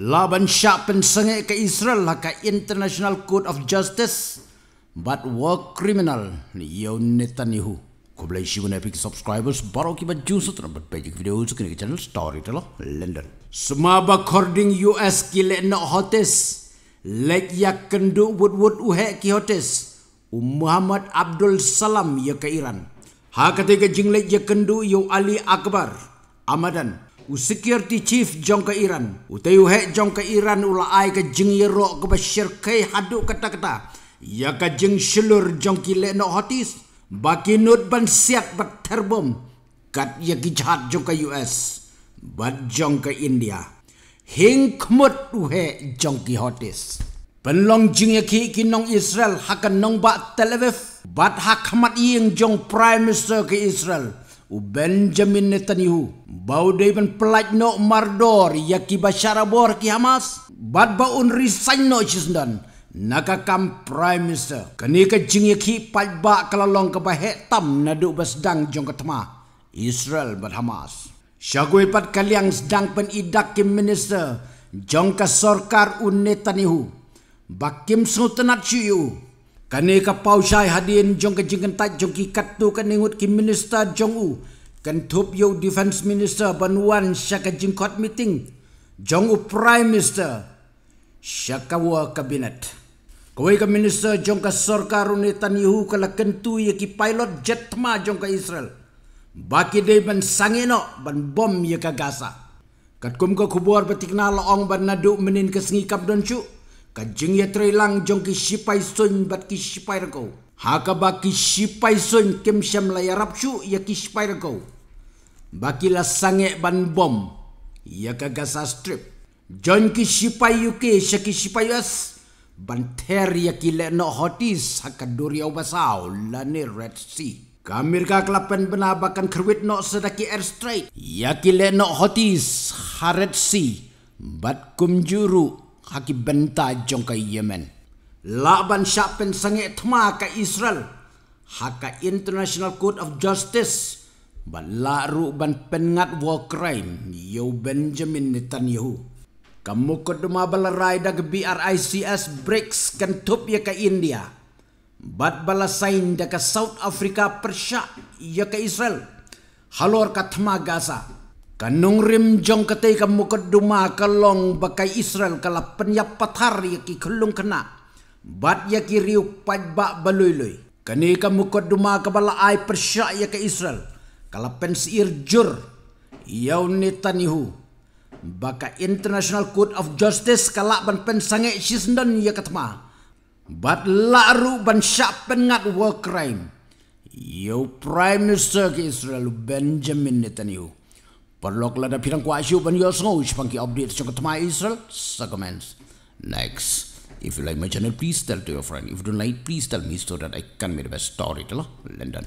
Laban syak pensengik ke Israel lah ke International Court of Justice. But war criminal. Yau netanihu. Kau boleh isi guna epic subscribers. Baru kibat jus itu nampak pejik video itu kena ke channel Storyteller Lender. Lah, Semua recording US kile nak hotis. Lek ya kendu wud-wud uhek ki hotis. Um Muhammad Abdul Salam ya ke Iran. Ha ketika jinglek ya kendu yau Ali Akbar. Amadan u security chief jong ke Iran. U tayu hek jong ke Iran ula ai ke jeng yerok ke Bashir ke haduk kata-kata. Ya ke jeng shilur jong ke no hotis. Baki nut ban siat bat terbom. Kat ya ki jahat jong ke US. Bat jong ke India. Hing kemut u hek jong ke hotis. Penlong jeng ya ki nong Israel hakan nong bat televif. Ha bat hak ieng iing jong prime minister ke Israel u Benjamin Netanyahu bau deben pelaj no mardor yaki basyara bor ki Hamas bad baun risain no chisndan naka kam prime minister kani ke jing yaki pat ba kalalong ke bahet tam nadu basdang jong ketema Israel bad Hamas syagoi pat kaliang sedang pen idak ki minister jong ke sorkar un Netanyahu bakim sutenat chiyu Kani kapau Shay hadin jong ke jeng kentat jong ki katu kan ningut ki minister jong u. Kan tup yo defense minister ban wan syaka jeng kot meeting. Jong u prime minister syaka wa kabinet. Kawai ka minister jong ka sorkar unitan yuhu ka lakan tu ya ki pilot jet tema jong ka Israel. Baki day ban sangino ban bom ya ka Gaza. Kat kum ka kubur betik na loong ban naduk menin ke sengikap doncuk. Kajing ya lang jong ki sipai sun bat ki sipai rako. Haka ba ki sipai sun kem siam layarap syu ya ki sipai rako. Baki sange ban bom. Ya ka gasa strip. Jong ki sipai UK sya ki sipai US. Ban ter ya ki le no hotis haka duriau basau lani Red Sea. Kamir ka kelapan benabakan kerwit no sedaki airstrike. Ya ki le no hotis ha Red Sea. Bat kumjuru. juru haki benta jong ka Yemen. Laban siya pensangit tma ka Israel. Haka International Court of Justice. Balaru ban pengat war crime yo Benjamin Netanyahu. Kamu kudu dumabala rider ke BRICS breaks kan top ya ka India. Bat bala sign da ka South Africa persya ya ka Israel. Halor ka tma Gaza. Kanung rim jong katay ka mukaduma kalong bakay Israel penyapat hari yaki kulung kena. Bat yaki riu pajba baluiloy. Kani ka mukaduma kabala ay persya yaki Israel kala pensir jur. Yaw ni tanihu. Baka International Court of Justice kala ban pensangik shisndan yakatma. Bat laru ban syak pengat war crime. Yaw Prime Minister ke Israel Benjamin Netanyahu. Perlok lada pirang kwa asyo ban yos ngo ish pangki update chong katma Israel sa comments. Next. If you like my channel, please tell to your friend. If you don't like, please tell me so that I can make the best story, storyteller. London.